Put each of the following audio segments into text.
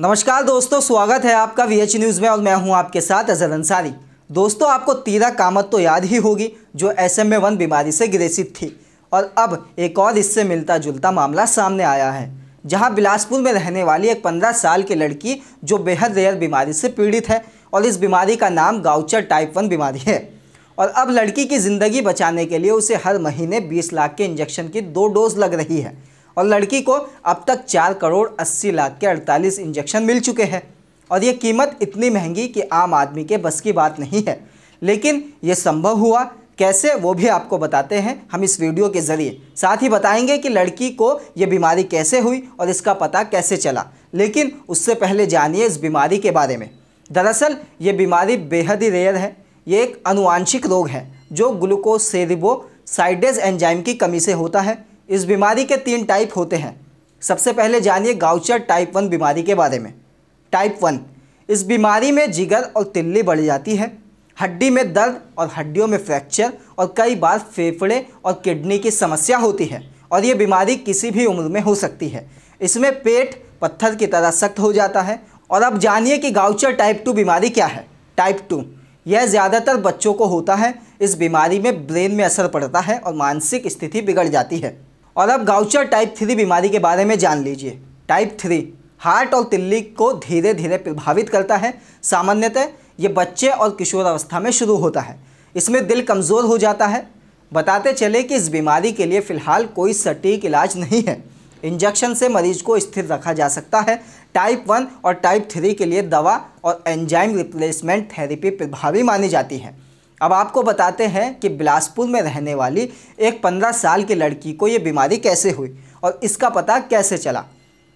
नमस्कार दोस्तों स्वागत है आपका वी न्यूज़ में और मैं हूं आपके साथ अजहर अंसारी दोस्तों आपको तीरा कामत तो याद ही होगी जो एस एम वन बीमारी से ग्रेसित थी और अब एक और इससे मिलता जुलता मामला सामने आया है जहां बिलासपुर में रहने वाली एक पंद्रह साल की लड़की जो बेहद रेयर बीमारी से पीड़ित है और इस बीमारी का नाम गाउचर टाइप वन बीमारी है और अब लड़की की ज़िंदगी बचाने के लिए उसे हर महीने बीस लाख के इंजेक्शन की दो डोज लग रही है और लड़की को अब तक चार करोड़ अस्सी लाख के अड़तालीस इंजेक्शन मिल चुके हैं और ये कीमत इतनी महंगी कि आम आदमी के बस की बात नहीं है लेकिन ये संभव हुआ कैसे वो भी आपको बताते हैं हम इस वीडियो के ज़रिए साथ ही बताएंगे कि लड़की को ये बीमारी कैसे हुई और इसका पता कैसे चला लेकिन उससे पहले जानिए इस बीमारी के बारे में दरअसल ये बीमारी बेहद ही रेयर है ये एक अनुवांशिक रोग है जो ग्लूकोसेरिबोसाइडेज एंजाइम की कमी से होता है इस बीमारी के तीन टाइप होते हैं सबसे पहले जानिए गाउचर टाइप वन बीमारी के बारे में टाइप वन इस बीमारी में जिगर और तिल्ली बढ़ जाती है हड्डी में दर्द और हड्डियों में फ्रैक्चर और कई बार फेफड़े और किडनी की समस्या होती है और ये बीमारी किसी भी उम्र में हो सकती है इसमें पेट पत्थर की तरह सख्त हो जाता है और अब जानिए कि गाउचर टाइप टू बीमारी क्या है टाइप टू यह ज़्यादातर बच्चों को होता है इस बीमारी में ब्रेन में असर पड़ता है और मानसिक स्थिति बिगड़ जाती है और अब गाउचर टाइप थ्री बीमारी के बारे में जान लीजिए टाइप थ्री हार्ट और तिल्ली को धीरे धीरे प्रभावित करता है सामान्यतः ये बच्चे और किशोरावस्था में शुरू होता है इसमें दिल कमज़ोर हो जाता है बताते चले कि इस बीमारी के लिए फ़िलहाल कोई सटीक इलाज नहीं है इंजेक्शन से मरीज को स्थिर रखा जा सकता है टाइप वन और टाइप थ्री के लिए दवा और एंजाइम रिप्लेसमेंट थेरेपी प्रभावी मानी जाती है अब आपको बताते हैं कि बिलासपुर में रहने वाली एक पंद्रह साल की लड़की को ये बीमारी कैसे हुई और इसका पता कैसे चला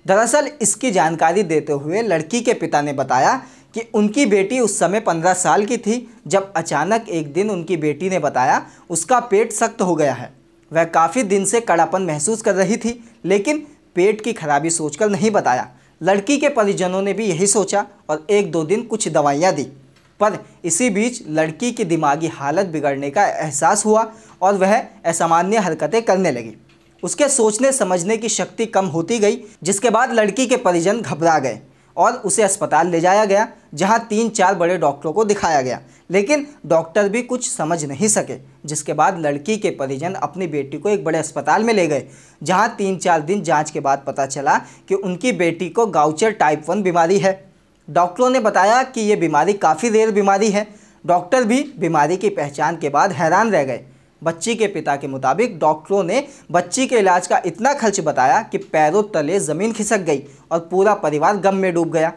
दरअसल इसकी जानकारी देते हुए लड़की के पिता ने बताया कि उनकी बेटी उस समय पंद्रह साल की थी जब अचानक एक दिन उनकी बेटी ने बताया उसका पेट सख्त हो गया है वह काफ़ी दिन से कड़ापन महसूस कर रही थी लेकिन पेट की खराबी सोचकर नहीं बताया लड़की के परिजनों ने भी यही सोचा और एक दो दिन कुछ दवाइयाँ दी पर इसी बीच लड़की की दिमागी हालत बिगड़ने का एहसास हुआ और वह असामान्य हरकतें करने लगी उसके सोचने समझने की शक्ति कम होती गई जिसके बाद लड़की के परिजन घबरा गए और उसे अस्पताल ले जाया गया जहां तीन चार बड़े डॉक्टरों को दिखाया गया लेकिन डॉक्टर भी कुछ समझ नहीं सके जिसके बाद लड़की के परिजन अपनी बेटी को एक बड़े अस्पताल में ले गए जहां तीन चार दिन जांच के बाद पता चला कि उनकी बेटी को गाउचर टाइप वन बीमारी है डॉक्टरों ने बताया कि ये बीमारी काफ़ी देर बीमारी है डॉक्टर भी बीमारी की पहचान के बाद हैरान रह गए बच्ची के पिता के मुताबिक डॉक्टरों ने बच्ची के इलाज का इतना खर्च बताया कि पैरों तले ज़मीन खिसक गई और पूरा परिवार गम में डूब गया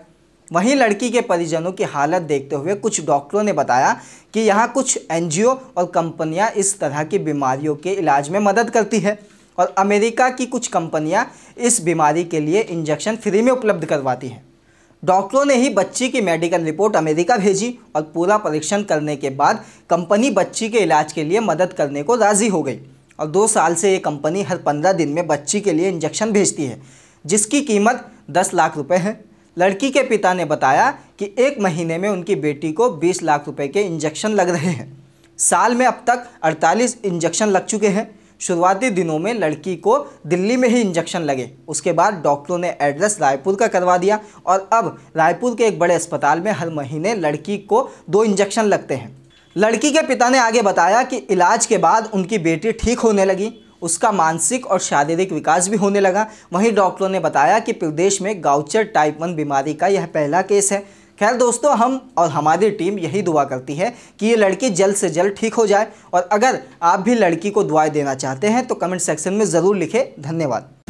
वहीं लड़की के परिजनों की हालत देखते हुए कुछ डॉक्टरों ने बताया कि यहाँ कुछ एनजीओ और कंपनियाँ इस तरह की बीमारियों के इलाज में मदद करती है और अमेरिका की कुछ कंपनियाँ इस बीमारी के लिए इंजेक्शन फ्री में उपलब्ध करवाती हैं डॉक्टरों ने ही बच्ची की मेडिकल रिपोर्ट अमेरिका भेजी और पूरा परीक्षण करने के बाद कंपनी बच्ची के इलाज के लिए मदद करने को राज़ी हो गई और दो साल से ये कंपनी हर पंद्रह दिन में बच्ची के लिए इंजेक्शन भेजती है जिसकी कीमत दस लाख रुपए है लड़की के पिता ने बताया कि एक महीने में उनकी बेटी को बीस लाख रुपये के इंजेक्शन लग रहे हैं साल में अब तक अड़तालीस इंजेक्शन लग चुके हैं शुरुआती दिनों में लड़की को दिल्ली में ही इंजेक्शन लगे उसके बाद डॉक्टरों ने एड्रेस रायपुर का करवा दिया और अब रायपुर के एक बड़े अस्पताल में हर महीने लड़की को दो इंजेक्शन लगते हैं लड़की के पिता ने आगे बताया कि इलाज के बाद उनकी बेटी ठीक होने लगी उसका मानसिक और शारीरिक विकास भी होने लगा वहीं डॉक्टरों ने बताया कि प्रदेश में गाउचर टाइप वन बीमारी का यह पहला केस है खैर दोस्तों हम और हमारी टीम यही दुआ करती है कि ये लड़की जल्द से जल्द ठीक हो जाए और अगर आप भी लड़की को दुआएं देना चाहते हैं तो कमेंट सेक्शन में ज़रूर लिखें धन्यवाद